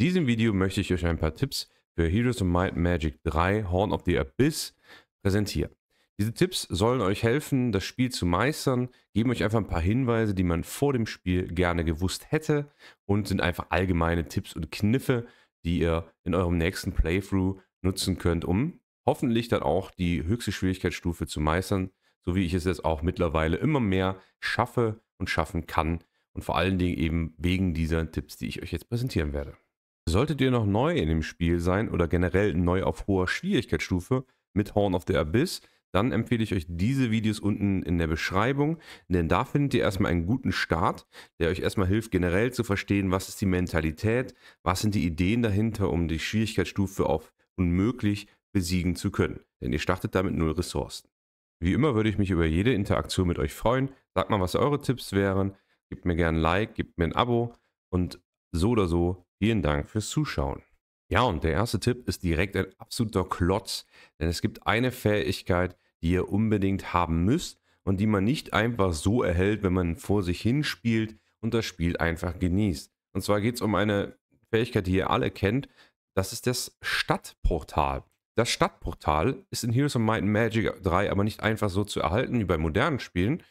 diesem Video möchte ich euch ein paar Tipps für Heroes of Might Magic 3 Horn of the Abyss präsentieren. Diese Tipps sollen euch helfen, das Spiel zu meistern, geben euch einfach ein paar Hinweise, die man vor dem Spiel gerne gewusst hätte und sind einfach allgemeine Tipps und Kniffe, die ihr in eurem nächsten Playthrough nutzen könnt, um hoffentlich dann auch die höchste Schwierigkeitsstufe zu meistern, so wie ich es jetzt auch mittlerweile immer mehr schaffe und schaffen kann und vor allen Dingen eben wegen dieser Tipps, die ich euch jetzt präsentieren werde. Solltet ihr noch neu in dem Spiel sein oder generell neu auf hoher Schwierigkeitsstufe mit Horn of the Abyss, dann empfehle ich euch diese Videos unten in der Beschreibung, denn da findet ihr erstmal einen guten Start, der euch erstmal hilft, generell zu verstehen, was ist die Mentalität, was sind die Ideen dahinter, um die Schwierigkeitsstufe auf unmöglich besiegen zu können, denn ihr startet damit null Ressourcen. Wie immer würde ich mich über jede Interaktion mit euch freuen. Sagt mal, was eure Tipps wären. Gebt mir gerne ein Like, gebt mir ein Abo und so oder so Vielen Dank fürs Zuschauen. Ja, und der erste Tipp ist direkt ein absoluter Klotz, denn es gibt eine Fähigkeit, die ihr unbedingt haben müsst und die man nicht einfach so erhält, wenn man vor sich hin spielt und das Spiel einfach genießt. Und zwar geht es um eine Fähigkeit, die ihr alle kennt, das ist das Stadtportal. Das Stadtportal ist in Heroes of Might and Magic 3 aber nicht einfach so zu erhalten wie bei modernen Spielen,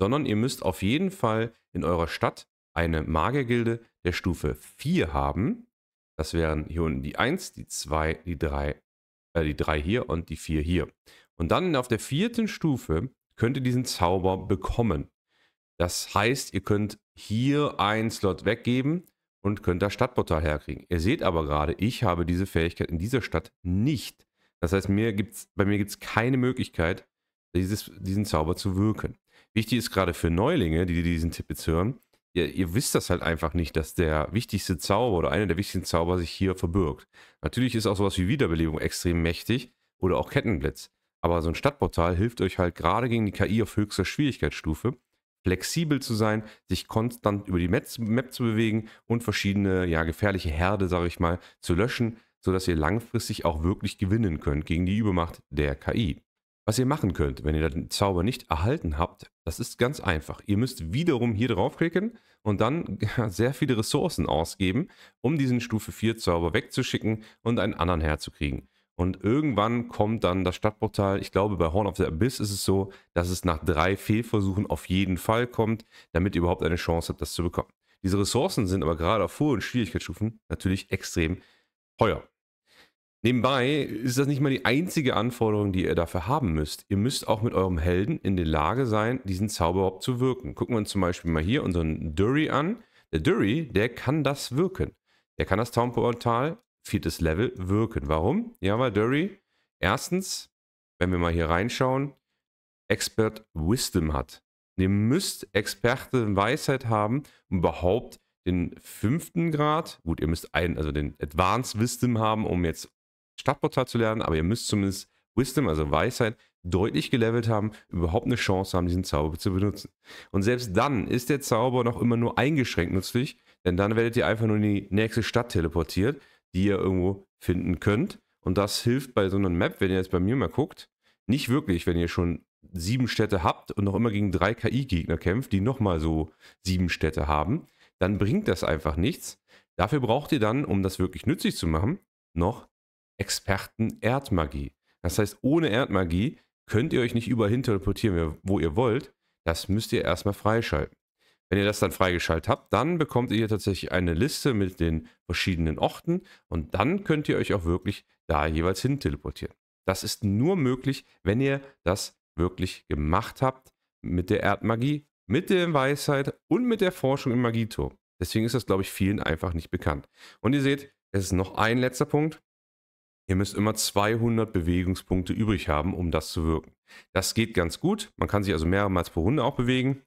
sondern ihr müsst auf jeden Fall in eurer Stadt eine Magiergilde der Stufe 4 haben. Das wären hier unten die 1, die 2, die 3, äh, die 3 hier und die 4 hier. Und dann auf der vierten Stufe könnt ihr diesen Zauber bekommen. Das heißt, ihr könnt hier einen Slot weggeben und könnt das Stadtportal herkriegen. Ihr seht aber gerade, ich habe diese Fähigkeit in dieser Stadt nicht. Das heißt, mir gibt's, bei mir gibt es keine Möglichkeit, dieses, diesen Zauber zu wirken. Wichtig ist gerade für Neulinge, die diesen Tipp jetzt hören, ihr, ihr, wisst das halt einfach nicht, dass der wichtigste Zauber oder einer der wichtigsten Zauber sich hier verbirgt. Natürlich ist auch sowas wie Wiederbelebung extrem mächtig oder auch Kettenblitz. Aber so ein Stadtportal hilft euch halt gerade gegen die KI auf höchster Schwierigkeitsstufe, flexibel zu sein, sich konstant über die Map zu bewegen und verschiedene, ja, gefährliche Herde, sage ich mal, zu löschen, sodass ihr langfristig auch wirklich gewinnen könnt gegen die Übermacht der KI. Was ihr machen könnt, wenn ihr den Zauber nicht erhalten habt, das ist ganz einfach. Ihr müsst wiederum hier draufklicken und dann sehr viele Ressourcen ausgeben, um diesen Stufe 4 Zauber wegzuschicken und einen anderen herzukriegen. Und irgendwann kommt dann das Stadtportal. Ich glaube, bei Horn of the Abyss ist es so, dass es nach drei Fehlversuchen auf jeden Fall kommt, damit ihr überhaupt eine Chance habt, das zu bekommen. Diese Ressourcen sind aber gerade auf hohen Schwierigkeitsstufen natürlich extrem teuer. Nebenbei ist das nicht mal die einzige Anforderung, die ihr dafür haben müsst. Ihr müsst auch mit eurem Helden in der Lage sein, diesen Zauber überhaupt zu wirken. Gucken wir uns zum Beispiel mal hier unseren Dury an. Der Dury, der kann das wirken. Der kann das Taumportal, viertes Level, wirken. Warum? Ja, weil Dury erstens, wenn wir mal hier reinschauen, Expert Wisdom hat. Ihr müsst Experte Weisheit haben, um überhaupt den fünften Grad, gut, ihr müsst einen, also den Advanced Wisdom haben, um jetzt Stadtportal zu lernen, aber ihr müsst zumindest Wisdom, also Weisheit, deutlich gelevelt haben, überhaupt eine Chance haben, diesen Zauber zu benutzen. Und selbst dann ist der Zauber noch immer nur eingeschränkt nützlich, denn dann werdet ihr einfach nur in die nächste Stadt teleportiert, die ihr irgendwo finden könnt. Und das hilft bei so einer Map, wenn ihr jetzt bei mir mal guckt, nicht wirklich, wenn ihr schon sieben Städte habt und noch immer gegen drei KI-Gegner kämpft, die nochmal so sieben Städte haben, dann bringt das einfach nichts. Dafür braucht ihr dann, um das wirklich nützlich zu machen, noch Experten Erdmagie. Das heißt, ohne Erdmagie könnt ihr euch nicht überall hin teleportieren, wo ihr wollt. Das müsst ihr erstmal freischalten. Wenn ihr das dann freigeschaltet habt, dann bekommt ihr tatsächlich eine Liste mit den verschiedenen Orten und dann könnt ihr euch auch wirklich da jeweils hin teleportieren. Das ist nur möglich, wenn ihr das wirklich gemacht habt mit der Erdmagie, mit der Weisheit und mit der Forschung im Magieturm. Deswegen ist das, glaube ich, vielen einfach nicht bekannt. Und ihr seht, es ist noch ein letzter Punkt. Ihr müsst immer 200 Bewegungspunkte übrig haben, um das zu wirken. Das geht ganz gut. Man kann sich also mehrmals pro Runde auch bewegen,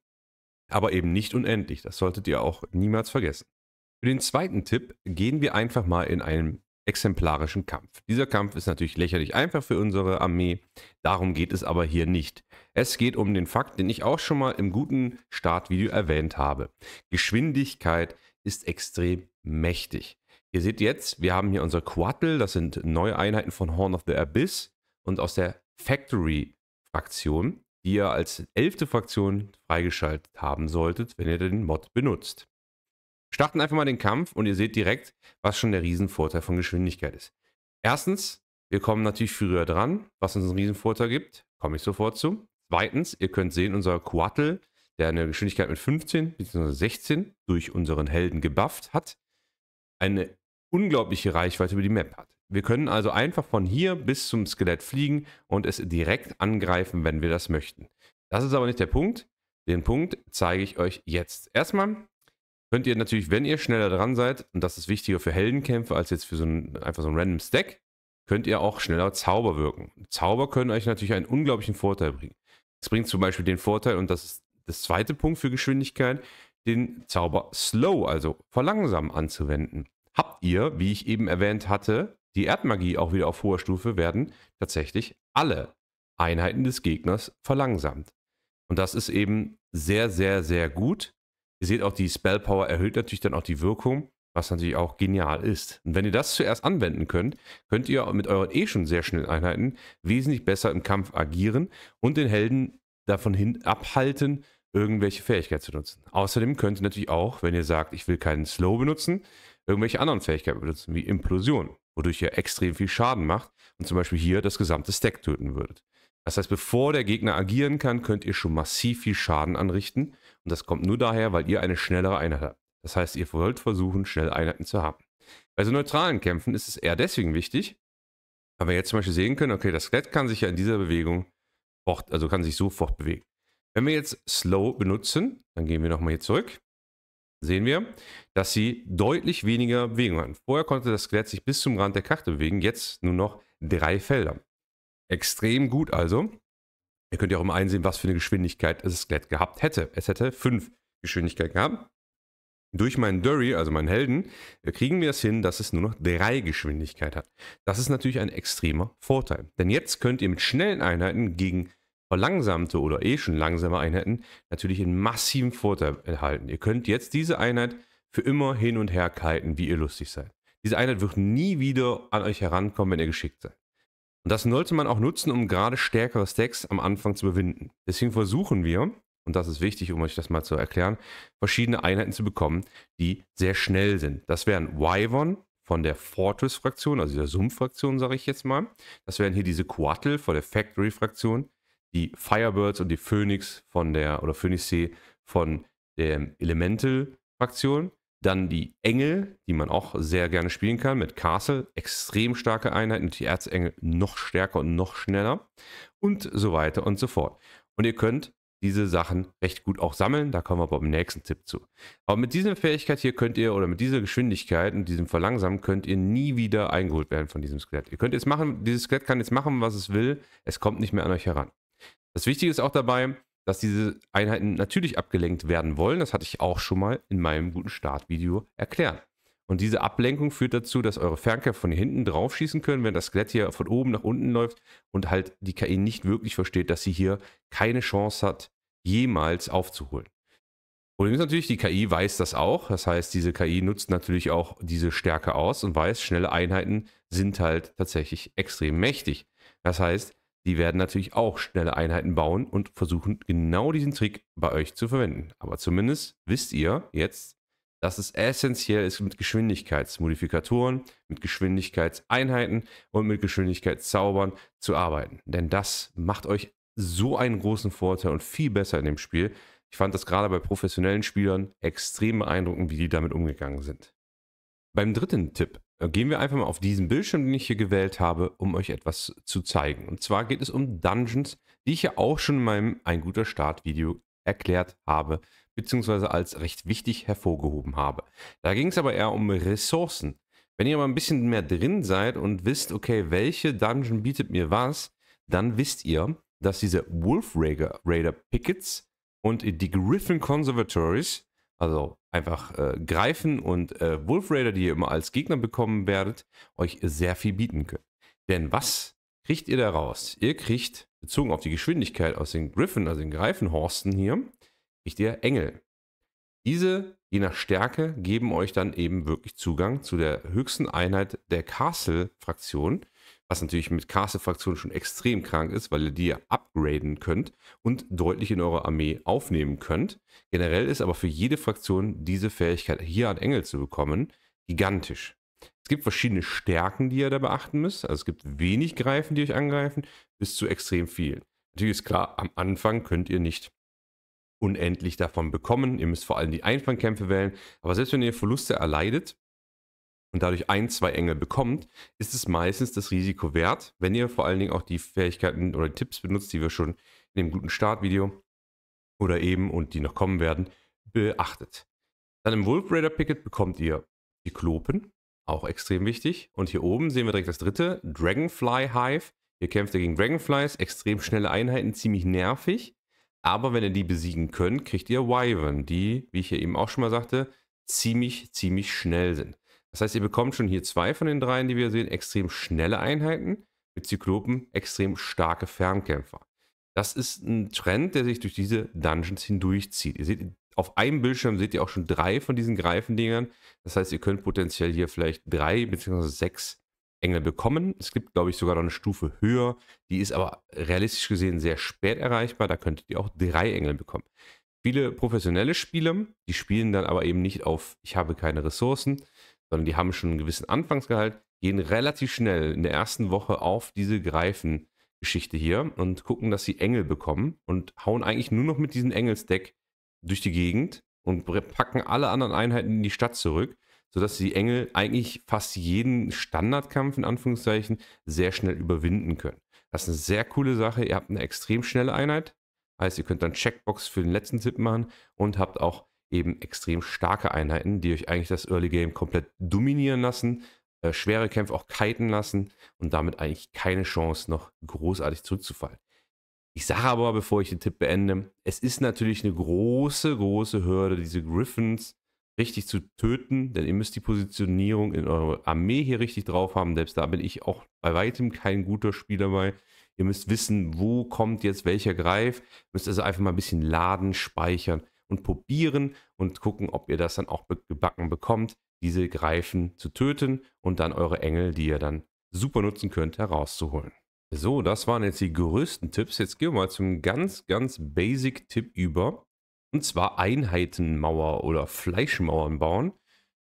aber eben nicht unendlich. Das solltet ihr auch niemals vergessen. Für den zweiten Tipp gehen wir einfach mal in einen exemplarischen Kampf. Dieser Kampf ist natürlich lächerlich einfach für unsere Armee, darum geht es aber hier nicht. Es geht um den Fakt, den ich auch schon mal im guten Startvideo erwähnt habe. Geschwindigkeit ist extrem mächtig. Ihr seht jetzt, wir haben hier unser Quattle, das sind neue Einheiten von Horn of the Abyss und aus der Factory-Fraktion, die ihr als elfte Fraktion freigeschaltet haben solltet, wenn ihr den Mod benutzt. Wir Starten einfach mal den Kampf und ihr seht direkt, was schon der Riesenvorteil von Geschwindigkeit ist. Erstens, wir kommen natürlich früher dran, was uns einen Riesenvorteil gibt, komme ich sofort zu. Zweitens, ihr könnt sehen, unser Quattle, der eine Geschwindigkeit mit 15 bzw. 16 durch unseren Helden gebufft hat, eine unglaubliche Reichweite über die Map hat. Wir können also einfach von hier bis zum Skelett fliegen und es direkt angreifen, wenn wir das möchten. Das ist aber nicht der Punkt. Den Punkt zeige ich euch jetzt. Erstmal könnt ihr natürlich, wenn ihr schneller dran seid, und das ist wichtiger für Heldenkämpfe als jetzt für so ein, einfach so ein random Stack, könnt ihr auch schneller Zauber wirken. Zauber können euch natürlich einen unglaublichen Vorteil bringen. Es bringt zum Beispiel den Vorteil, und das ist das zweite Punkt für Geschwindigkeit, den Zauber Slow, also verlangsamen anzuwenden habt ihr, wie ich eben erwähnt hatte, die Erdmagie auch wieder auf hoher Stufe werden tatsächlich alle Einheiten des Gegners verlangsamt. Und das ist eben sehr, sehr, sehr gut. Ihr seht auch, die Spellpower erhöht natürlich dann auch die Wirkung, was natürlich auch genial ist. Und wenn ihr das zuerst anwenden könnt, könnt ihr mit euren eh schon sehr schnellen Einheiten wesentlich besser im Kampf agieren und den Helden davon hin abhalten, irgendwelche Fähigkeit zu nutzen. Außerdem könnt ihr natürlich auch, wenn ihr sagt, ich will keinen Slow benutzen, irgendwelche anderen Fähigkeiten benutzen, wie Implosion, wodurch ihr extrem viel Schaden macht und zum Beispiel hier das gesamte Stack töten würdet. Das heißt, bevor der Gegner agieren kann, könnt ihr schon massiv viel Schaden anrichten und das kommt nur daher, weil ihr eine schnellere Einheit habt. Das heißt, ihr wollt versuchen, schnell Einheiten zu haben. Bei so neutralen Kämpfen ist es eher deswegen wichtig, weil wir jetzt zum Beispiel sehen können, okay, das Skelett kann sich ja in dieser Bewegung, fort, also kann sich so fortbewegen. Wenn wir jetzt Slow benutzen, dann gehen wir nochmal hier zurück sehen wir, dass sie deutlich weniger Bewegung hatten. Vorher konnte das Skelett sich bis zum Rand der Karte bewegen, jetzt nur noch drei Felder. Extrem gut also. Ihr könnt ja auch immer einsehen, was für eine Geschwindigkeit das Skelett gehabt hätte. Es hätte fünf Geschwindigkeit gehabt. Durch meinen Dury, also meinen Helden, äh, kriegen wir es hin, dass es nur noch drei Geschwindigkeit hat. Das ist natürlich ein extremer Vorteil. Denn jetzt könnt ihr mit schnellen Einheiten gegen verlangsamte oder eh schon langsame Einheiten natürlich einen massiven Vorteil erhalten. Ihr könnt jetzt diese Einheit für immer hin und her kiten, wie ihr lustig seid. Diese Einheit wird nie wieder an euch herankommen, wenn ihr geschickt seid. Und das sollte man auch nutzen, um gerade stärkere Stacks am Anfang zu überwinden. Deswegen versuchen wir, und das ist wichtig, um euch das mal zu erklären, verschiedene Einheiten zu bekommen, die sehr schnell sind. Das wären Wyvern von der Fortress-Fraktion, also der Sumpf-Fraktion, sage ich jetzt mal. Das wären hier diese Quattle von der Factory-Fraktion die Firebirds und die Phoenix von der, oder Phoenixsee von der Elemental-Fraktion. Dann die Engel, die man auch sehr gerne spielen kann mit Castle. Extrem starke Einheiten und die Erzengel noch stärker und noch schneller. Und so weiter und so fort. Und ihr könnt diese Sachen recht gut auch sammeln. Da kommen wir beim nächsten Tipp zu. Aber mit dieser Fähigkeit hier könnt ihr oder mit dieser Geschwindigkeit und diesem Verlangsamen könnt ihr nie wieder eingeholt werden von diesem Skelett. Ihr könnt jetzt machen, dieses Skelett kann jetzt machen, was es will. Es kommt nicht mehr an euch heran. Das Wichtige ist auch dabei, dass diese Einheiten natürlich abgelenkt werden wollen. Das hatte ich auch schon mal in meinem guten Startvideo erklärt. Und diese Ablenkung führt dazu, dass eure Fernkämpfer von hinten drauf schießen können, wenn das Skelett hier von oben nach unten läuft und halt die KI nicht wirklich versteht, dass sie hier keine Chance hat, jemals aufzuholen. Problem ist natürlich, die KI weiß das auch. Das heißt, diese KI nutzt natürlich auch diese Stärke aus und weiß, schnelle Einheiten sind halt tatsächlich extrem mächtig. Das heißt, die werden natürlich auch schnelle Einheiten bauen und versuchen genau diesen Trick bei euch zu verwenden. Aber zumindest wisst ihr jetzt, dass es essentiell ist, mit Geschwindigkeitsmodifikatoren, mit Geschwindigkeitseinheiten und mit Geschwindigkeitszaubern zu arbeiten. Denn das macht euch so einen großen Vorteil und viel besser in dem Spiel. Ich fand das gerade bei professionellen Spielern extrem beeindruckend, wie die damit umgegangen sind. Beim dritten Tipp äh, gehen wir einfach mal auf diesen Bildschirm, den ich hier gewählt habe, um euch etwas zu zeigen. Und zwar geht es um Dungeons, die ich ja auch schon in meinem Ein guter Start Video erklärt habe, beziehungsweise als recht wichtig hervorgehoben habe. Da ging es aber eher um Ressourcen. Wenn ihr aber ein bisschen mehr drin seid und wisst, okay, welche Dungeon bietet mir was, dann wisst ihr, dass diese Wolf Raider, Raider Pickets und die Griffin Conservatories, also einfach äh, greifen und äh, Wolf Raider, die ihr immer als Gegner bekommen werdet, euch sehr viel bieten können. Denn was kriegt ihr daraus? Ihr kriegt, bezogen auf die Geschwindigkeit aus den Griffin, also den Greifenhorsten hier, kriegt ihr Engel. Diese, je nach Stärke, geben euch dann eben wirklich Zugang zu der höchsten Einheit der Castle-Fraktion was natürlich mit Castle-Fraktionen schon extrem krank ist, weil ihr die ja upgraden könnt und deutlich in eure Armee aufnehmen könnt. Generell ist aber für jede Fraktion diese Fähigkeit, hier an Engel zu bekommen, gigantisch. Es gibt verschiedene Stärken, die ihr da beachten müsst. Also es gibt wenig Greifen, die euch angreifen, bis zu extrem vielen. Natürlich ist klar, am Anfang könnt ihr nicht unendlich davon bekommen. Ihr müsst vor allem die Einfangkämpfe wählen. Aber selbst wenn ihr Verluste erleidet, und dadurch ein, zwei Engel bekommt, ist es meistens das Risiko wert, wenn ihr vor allen Dingen auch die Fähigkeiten oder Tipps benutzt, die wir schon in dem guten Startvideo oder eben und die noch kommen werden, beachtet. Dann im Wolf Raider Picket bekommt ihr die Klopen, auch extrem wichtig. Und hier oben sehen wir direkt das dritte, Dragonfly Hive. Ihr kämpft gegen Dragonflies, extrem schnelle Einheiten, ziemlich nervig. Aber wenn ihr die besiegen könnt, kriegt ihr Wyvern, die, wie ich hier eben auch schon mal sagte, ziemlich, ziemlich schnell sind. Das heißt, ihr bekommt schon hier zwei von den dreien, die wir sehen, extrem schnelle Einheiten, mit Zyklopen extrem starke Fernkämpfer. Das ist ein Trend, der sich durch diese Dungeons hindurchzieht. Ihr seht, auf einem Bildschirm seht ihr auch schon drei von diesen Greifendingern. Das heißt, ihr könnt potenziell hier vielleicht drei bzw. sechs Engel bekommen. Es gibt, glaube ich, sogar noch eine Stufe höher. Die ist aber realistisch gesehen sehr spät erreichbar. Da könntet ihr auch drei Engel bekommen. Viele professionelle Spieler, die spielen dann aber eben nicht auf, ich habe keine Ressourcen, sondern die haben schon einen gewissen Anfangsgehalt, gehen relativ schnell in der ersten Woche auf diese Greifen-Geschichte hier und gucken, dass sie Engel bekommen und hauen eigentlich nur noch mit diesem Engelsdeck durch die Gegend und packen alle anderen Einheiten in die Stadt zurück, sodass die Engel eigentlich fast jeden Standardkampf in Anführungszeichen sehr schnell überwinden können. Das ist eine sehr coole Sache. Ihr habt eine extrem schnelle Einheit. Heißt, ihr könnt dann Checkbox für den letzten Tipp machen und habt auch eben extrem starke Einheiten, die euch eigentlich das Early Game komplett dominieren lassen, äh, schwere Kämpfe auch kiten lassen und damit eigentlich keine Chance noch großartig zurückzufallen. Ich sage aber, bevor ich den Tipp beende, es ist natürlich eine große, große Hürde, diese Griffins richtig zu töten, denn ihr müsst die Positionierung in eurer Armee hier richtig drauf haben. Selbst da bin ich auch bei weitem kein guter Spieler bei. Ihr müsst wissen, wo kommt jetzt welcher Greif. Ihr müsst also einfach mal ein bisschen laden, speichern und probieren und gucken, ob ihr das dann auch gebacken bekommt, diese Greifen zu töten und dann eure Engel, die ihr dann super nutzen könnt, herauszuholen. So, das waren jetzt die größten Tipps. Jetzt gehen wir mal zum ganz, ganz basic Tipp über. Und zwar Einheitenmauer oder Fleischmauern bauen.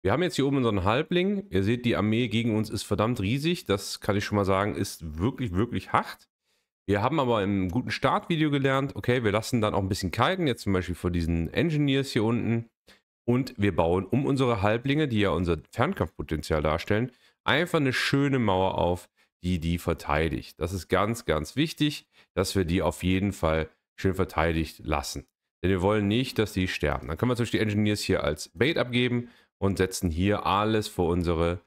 Wir haben jetzt hier oben unseren Halbling. Ihr seht, die Armee gegen uns ist verdammt riesig. Das kann ich schon mal sagen, ist wirklich, wirklich hart. Wir haben aber im guten Startvideo gelernt, okay, wir lassen dann auch ein bisschen kiten, jetzt zum Beispiel vor diesen Engineers hier unten. Und wir bauen um unsere Halblinge, die ja unser Fernkampfpotenzial darstellen, einfach eine schöne Mauer auf, die die verteidigt. Das ist ganz, ganz wichtig, dass wir die auf jeden Fall schön verteidigt lassen. Denn wir wollen nicht, dass die sterben. Dann können wir zum Beispiel die Engineers hier als Bait abgeben und setzen hier alles vor unsere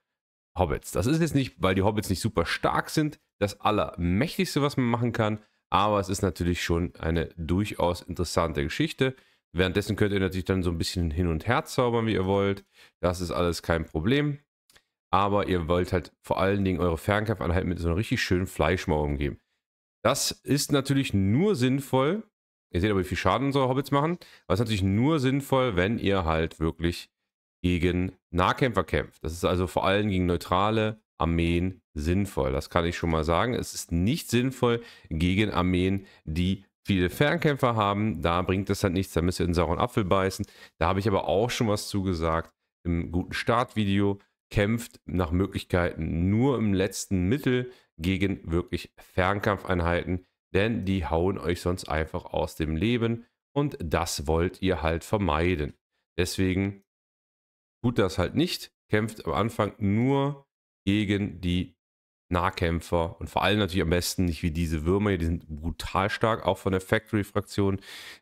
Hobbits. Das ist jetzt nicht, weil die Hobbits nicht super stark sind, das Allermächtigste, was man machen kann. Aber es ist natürlich schon eine durchaus interessante Geschichte. Währenddessen könnt ihr natürlich dann so ein bisschen hin und her zaubern, wie ihr wollt. Das ist alles kein Problem. Aber ihr wollt halt vor allen Dingen eure Fernkampfeinheit mit so einer richtig schönen Fleischmauer umgeben. Das ist natürlich nur sinnvoll. Ihr seht aber, wie viel Schaden unsere Hobbits machen. Aber es ist natürlich nur sinnvoll, wenn ihr halt wirklich gegen Nahkämpfer kämpft. Das ist also vor allem gegen neutrale Armeen sinnvoll. Das kann ich schon mal sagen. Es ist nicht sinnvoll gegen Armeen, die viele Fernkämpfer haben. Da bringt das halt nichts. Da müsst ihr in sauren Apfel beißen. Da habe ich aber auch schon was zugesagt im guten Startvideo. Kämpft nach Möglichkeiten nur im letzten Mittel gegen wirklich Fernkampfeinheiten, denn die hauen euch sonst einfach aus dem Leben und das wollt ihr halt vermeiden. Deswegen tut das halt nicht. Kämpft am Anfang nur gegen die Nahkämpfer und vor allem natürlich am besten nicht wie diese Würmer hier, die sind brutal stark, auch von der Factory-Fraktion.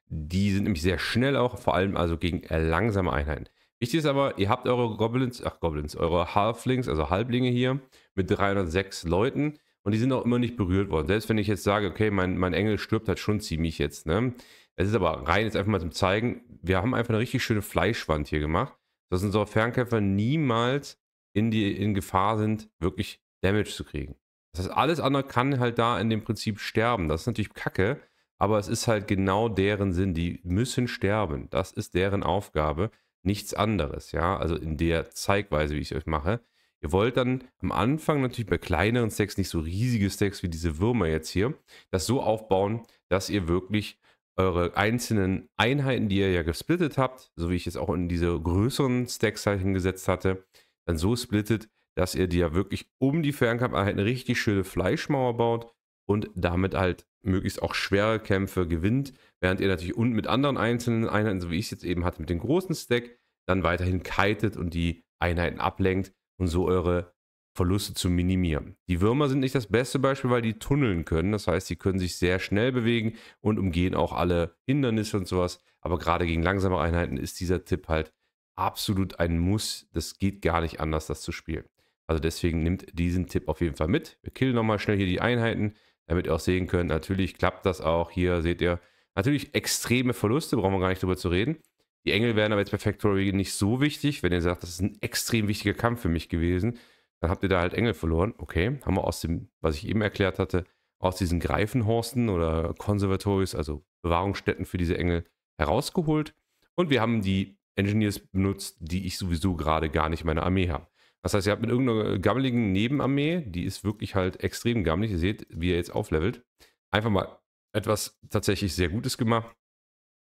Die sind nämlich sehr schnell auch, vor allem also gegen äh, langsame Einheiten. Wichtig ist aber, ihr habt eure Goblins, ach Goblins, eure Halflings, also Halblinge hier mit 306 Leuten und die sind auch immer nicht berührt worden. Selbst wenn ich jetzt sage, okay, mein, mein Engel stirbt halt schon ziemlich jetzt, ne? Es ist aber rein jetzt einfach mal zum Zeigen, wir haben einfach eine richtig schöne Fleischwand hier gemacht, dass unsere Fernkämpfer niemals in, die, in Gefahr sind, wirklich Damage zu kriegen. Das heißt, alles andere kann halt da in dem Prinzip sterben. Das ist natürlich Kacke, aber es ist halt genau deren Sinn. Die müssen sterben. Das ist deren Aufgabe. Nichts anderes, ja. Also in der Zeigweise, wie ich es euch mache. Ihr wollt dann am Anfang natürlich bei kleineren Stacks, nicht so riesige Stacks wie diese Würmer jetzt hier, das so aufbauen, dass ihr wirklich eure einzelnen Einheiten, die ihr ja gesplittet habt, so wie ich es auch in diese größeren Stacks halt hingesetzt hatte, dann so splittet, dass ihr die ja wirklich um die Fernkampf halt eine richtig schöne Fleischmauer baut und damit halt möglichst auch schwere Kämpfe gewinnt, während ihr natürlich unten mit anderen einzelnen Einheiten, so wie ich es jetzt eben hatte, mit dem großen Stack, dann weiterhin kitet und die Einheiten ablenkt und so eure Verluste zu minimieren. Die Würmer sind nicht das beste Beispiel, weil die tunneln können. Das heißt, sie können sich sehr schnell bewegen und umgehen auch alle Hindernisse und sowas. Aber gerade gegen langsame Einheiten ist dieser Tipp halt absolut ein Muss. Das geht gar nicht anders, das zu spielen. Also deswegen nimmt diesen Tipp auf jeden Fall mit. Wir killen nochmal schnell hier die Einheiten, damit ihr auch sehen könnt, natürlich klappt das auch. Hier seht ihr natürlich extreme Verluste, brauchen wir gar nicht drüber zu reden. Die Engel wären aber jetzt bei Factory nicht so wichtig. Wenn ihr sagt, das ist ein extrem wichtiger Kampf für mich gewesen, dann habt ihr da halt Engel verloren. Okay, haben wir aus dem, was ich eben erklärt hatte, aus diesen Greifenhorsten oder Konservatories, also Bewahrungsstätten für diese Engel, herausgeholt. Und wir haben die Engineers benutzt, die ich sowieso gerade gar nicht meine Armee habe. Das heißt, ihr habt mit irgendeiner gammeligen Nebenarmee, die ist wirklich halt extrem gammelig. Ihr seht, wie ihr jetzt auflevelt. Einfach mal etwas tatsächlich sehr Gutes gemacht,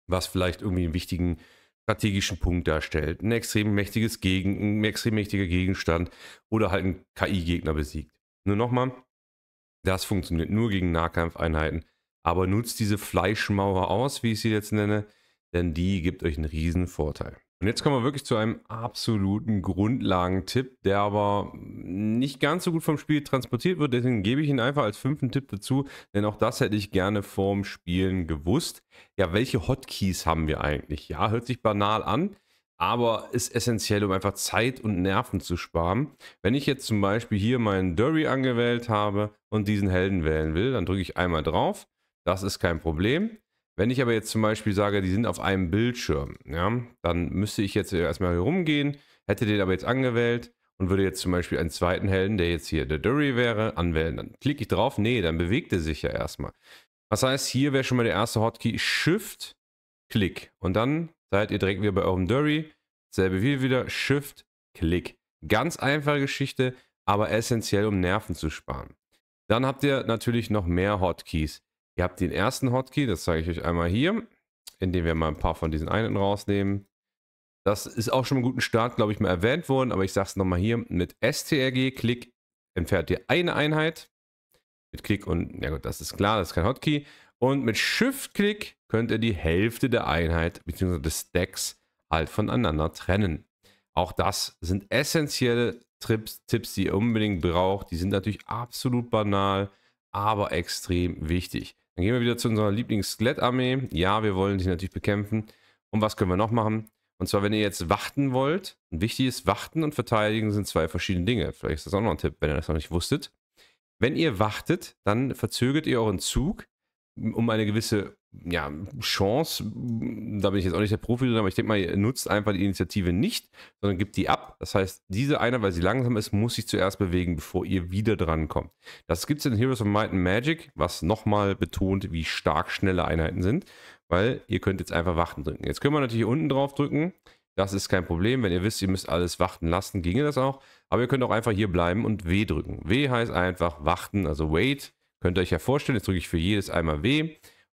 was vielleicht irgendwie einen wichtigen strategischen Punkt darstellt. Ein extrem mächtiges Gegen, ein extrem mächtiger Gegenstand oder halt ein KI-Gegner besiegt. Nur nochmal, das funktioniert nur gegen Nahkampfeinheiten. Aber nutzt diese Fleischmauer aus, wie ich sie jetzt nenne, denn die gibt euch einen riesen Vorteil. Und jetzt kommen wir wirklich zu einem absoluten Grundlagentipp, der aber nicht ganz so gut vom Spiel transportiert wird. Deswegen gebe ich ihn einfach als fünften Tipp dazu, denn auch das hätte ich gerne vorm Spielen gewusst. Ja, welche Hotkeys haben wir eigentlich? Ja, hört sich banal an, aber ist essentiell, um einfach Zeit und Nerven zu sparen. Wenn ich jetzt zum Beispiel hier meinen Derry angewählt habe und diesen Helden wählen will, dann drücke ich einmal drauf. Das ist kein Problem. Wenn ich aber jetzt zum Beispiel sage, die sind auf einem Bildschirm, ja, dann müsste ich jetzt erstmal hier rumgehen, hätte den aber jetzt angewählt und würde jetzt zum Beispiel einen zweiten Helden, der jetzt hier der Dury wäre, anwählen. Dann klicke ich drauf, nee, dann bewegt er sich ja erstmal. Das heißt, hier wäre schon mal der erste Hotkey Shift, Klick. Und dann seid ihr direkt wieder bei eurem Dury. Selbe wie wieder, Shift, Klick. Ganz einfache Geschichte, aber essentiell, um Nerven zu sparen. Dann habt ihr natürlich noch mehr Hotkeys. Ihr habt den ersten Hotkey, das zeige ich euch einmal hier, indem wir mal ein paar von diesen Einheiten rausnehmen. Das ist auch schon im guten Start, glaube ich, mal erwähnt worden, aber ich sage es nochmal hier. Mit STRG-Klick entfernt ihr eine Einheit. Mit Klick und, ja gut, das ist klar, das ist kein Hotkey. Und mit Shift-Klick könnt ihr die Hälfte der Einheit bzw. des Stacks halt voneinander trennen. Auch das sind essentielle Tipps, Tipps, die ihr unbedingt braucht. Die sind natürlich absolut banal, aber extrem wichtig. Dann gehen wir wieder zu unserer Lieblings-Skelett-Armee. Ja, wir wollen dich natürlich bekämpfen. Und was können wir noch machen? Und zwar, wenn ihr jetzt warten wollt, ein wichtiges warten und verteidigen sind zwei verschiedene Dinge. Vielleicht ist das auch noch ein Tipp, wenn ihr das noch nicht wusstet. Wenn ihr wartet, dann verzögert ihr euren Zug um eine gewisse ja, Chance, da bin ich jetzt auch nicht der Profi drin, aber ich denke mal, ihr nutzt einfach die Initiative nicht, sondern gibt die ab. Das heißt, diese eine, weil sie langsam ist, muss sich zuerst bewegen, bevor ihr wieder dran kommt. Das gibt es in Heroes of Might and Magic, was nochmal betont, wie stark schnelle Einheiten sind, weil ihr könnt jetzt einfach warten drücken. Jetzt können wir natürlich hier unten drauf drücken. Das ist kein Problem. Wenn ihr wisst, ihr müsst alles warten lassen, ginge das auch. Aber ihr könnt auch einfach hier bleiben und W drücken. W heißt einfach warten, also wait. Könnt ihr euch ja vorstellen, jetzt drücke ich für jedes einmal W.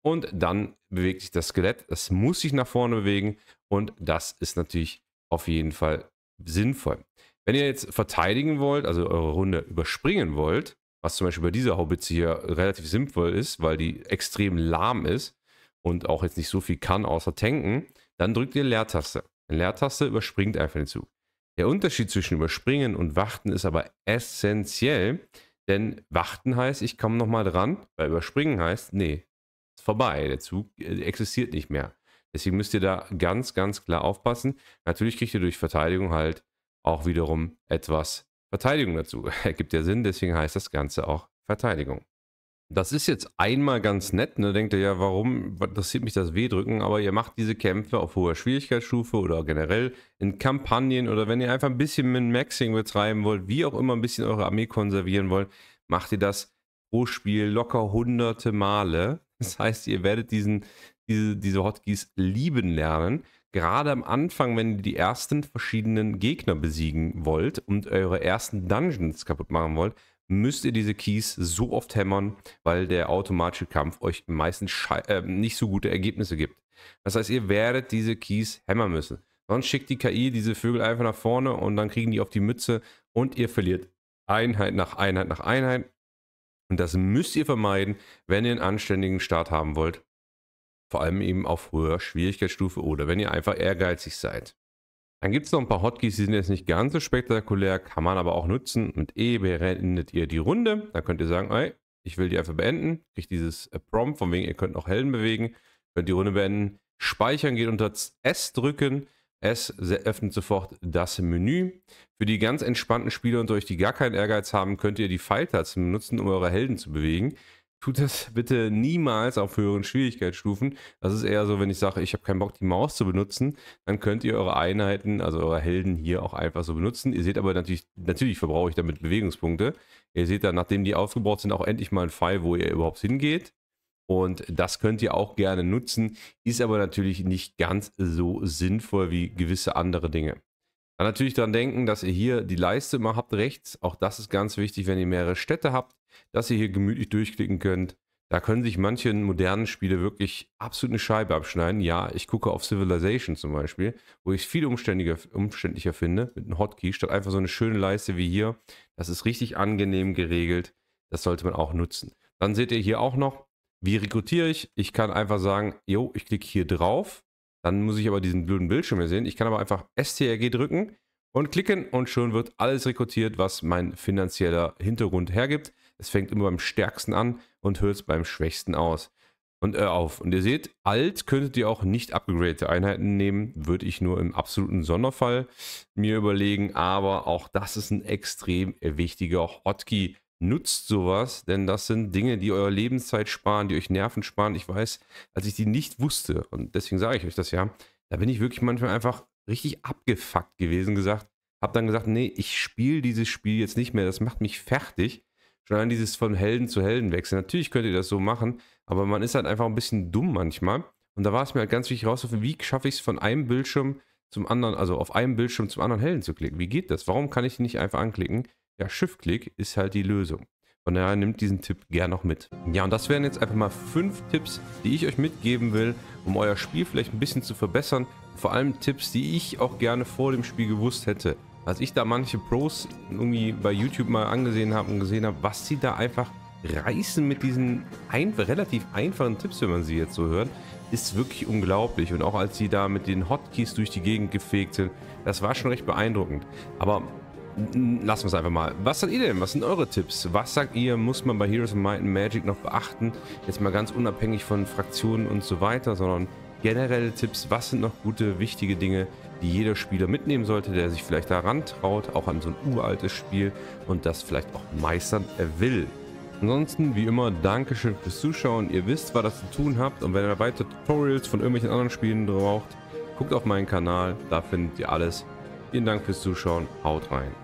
Und dann bewegt sich das Skelett. Das muss sich nach vorne bewegen. Und das ist natürlich auf jeden Fall sinnvoll. Wenn ihr jetzt verteidigen wollt, also eure Runde überspringen wollt, was zum Beispiel bei dieser Haubitze hier relativ sinnvoll ist, weil die extrem lahm ist und auch jetzt nicht so viel kann außer tanken, dann drückt ihr Leertaste. Eine Leertaste überspringt einfach den Zug. Der Unterschied zwischen überspringen und warten ist aber essentiell, denn warten heißt, ich komme nochmal dran, weil überspringen heißt, nee, ist vorbei. Der Zug äh, existiert nicht mehr. Deswegen müsst ihr da ganz, ganz klar aufpassen. Natürlich kriegt ihr durch Verteidigung halt auch wiederum etwas Verteidigung dazu. Ergibt ja Sinn, deswegen heißt das Ganze auch Verteidigung. Das ist jetzt einmal ganz nett, ne? Denkt ihr ja, warum interessiert mich das W-Drücken? Aber ihr macht diese Kämpfe auf hoher Schwierigkeitsstufe oder generell in Kampagnen oder wenn ihr einfach ein bisschen mit maxing betreiben wollt, wie auch immer ein bisschen eure Armee konservieren wollt, macht ihr das pro Spiel locker hunderte Male das heißt, ihr werdet diesen, diese, diese Hotkeys lieben lernen. Gerade am Anfang, wenn ihr die ersten verschiedenen Gegner besiegen wollt und eure ersten Dungeons kaputt machen wollt, müsst ihr diese Keys so oft hämmern, weil der automatische Kampf euch meistens äh, nicht so gute Ergebnisse gibt. Das heißt, ihr werdet diese Keys hämmern müssen. Sonst schickt die KI diese Vögel einfach nach vorne und dann kriegen die auf die Mütze und ihr verliert Einheit nach Einheit nach Einheit und das müsst ihr vermeiden, wenn ihr einen anständigen Start haben wollt. Vor allem eben auf höherer Schwierigkeitsstufe oder wenn ihr einfach ehrgeizig seid. Dann gibt es noch ein paar Hotkeys, die sind jetzt nicht ganz so spektakulär, kann man aber auch nutzen. Mit E eh beendet ihr die Runde. Da könnt ihr sagen, ey, ich will die einfach beenden. Kriegt dieses Prompt, von wegen, ihr könnt noch Helden bewegen. Könnt die Runde beenden. Speichern geht unter S drücken. Es öffnet sofort das Menü. Für die ganz entspannten Spieler unter euch, die gar keinen Ehrgeiz haben, könnt ihr die Pfeiltasten benutzen, um eure Helden zu bewegen. Tut das bitte niemals auf höheren Schwierigkeitsstufen. Das ist eher so, wenn ich sage, ich habe keinen Bock, die Maus zu benutzen, dann könnt ihr eure Einheiten, also eure Helden hier auch einfach so benutzen. Ihr seht aber natürlich, natürlich verbrauche ich damit Bewegungspunkte. Ihr seht dann, nachdem die aufgebraucht sind, auch endlich mal einen Pfeil, wo ihr überhaupt hingeht. Und das könnt ihr auch gerne nutzen, ist aber natürlich nicht ganz so sinnvoll wie gewisse andere Dinge. Dann natürlich daran denken, dass ihr hier die Leiste mal habt rechts. Auch das ist ganz wichtig, wenn ihr mehrere Städte habt, dass ihr hier gemütlich durchklicken könnt. Da können sich manche modernen Spiele wirklich absolut eine Scheibe abschneiden. Ja, ich gucke auf Civilization zum Beispiel, wo ich es viel umständlicher, umständlicher finde, mit einem Hotkey, statt einfach so eine schöne Leiste wie hier. Das ist richtig angenehm geregelt. Das sollte man auch nutzen. Dann seht ihr hier auch noch, wie rekrutiere ich? Ich kann einfach sagen, jo, ich klicke hier drauf. Dann muss ich aber diesen blöden Bildschirm hier sehen. Ich kann aber einfach STRG drücken und klicken und schon wird alles rekrutiert, was mein finanzieller Hintergrund hergibt. Es fängt immer beim stärksten an und hört beim schwächsten aus und äh, auf. Und ihr seht, alt könntet ihr auch nicht abgegradete Einheiten nehmen, würde ich nur im absoluten Sonderfall mir überlegen, aber auch das ist ein extrem wichtiger Hotkey nutzt sowas, denn das sind Dinge, die euer Lebenszeit sparen, die euch Nerven sparen. Ich weiß, als ich die nicht wusste, und deswegen sage ich euch das ja, da bin ich wirklich manchmal einfach richtig abgefuckt gewesen, gesagt, habe dann gesagt, nee, ich spiele dieses Spiel jetzt nicht mehr, das macht mich fertig. Schon an dieses von Helden zu Helden wechseln. Natürlich könnt ihr das so machen, aber man ist halt einfach ein bisschen dumm manchmal. Und da war es mir halt ganz wichtig rauszufinden, wie schaffe ich es von einem Bildschirm zum anderen, also auf einem Bildschirm zum anderen Helden zu klicken. Wie geht das? Warum kann ich nicht einfach anklicken? ja, Shift-Klick ist halt die Lösung. Von daher nimmt diesen Tipp gerne noch mit. Ja, und das wären jetzt einfach mal fünf Tipps, die ich euch mitgeben will, um euer Spiel vielleicht ein bisschen zu verbessern. Vor allem Tipps, die ich auch gerne vor dem Spiel gewusst hätte. Als ich da manche Pros irgendwie bei YouTube mal angesehen habe und gesehen habe, was sie da einfach reißen mit diesen ein, relativ einfachen Tipps, wenn man sie jetzt so hört, ist wirklich unglaublich. Und auch als sie da mit den Hotkeys durch die Gegend gefegt sind, das war schon recht beeindruckend. Aber lassen wir es einfach mal. Was seid ihr denn? Was sind eure Tipps? Was sagt ihr, muss man bei Heroes of Might and Magic noch beachten? Jetzt mal ganz unabhängig von Fraktionen und so weiter, sondern generelle Tipps. Was sind noch gute, wichtige Dinge, die jeder Spieler mitnehmen sollte, der sich vielleicht daran traut, auch an so ein uraltes Spiel und das vielleicht auch meistern will? Ansonsten, wie immer, Dankeschön fürs Zuschauen. Ihr wisst, was ihr zu tun habt. Und wenn ihr weitere Tutorials von irgendwelchen anderen Spielen braucht, guckt auf meinen Kanal. Da findet ihr alles. Vielen Dank fürs Zuschauen. Haut rein.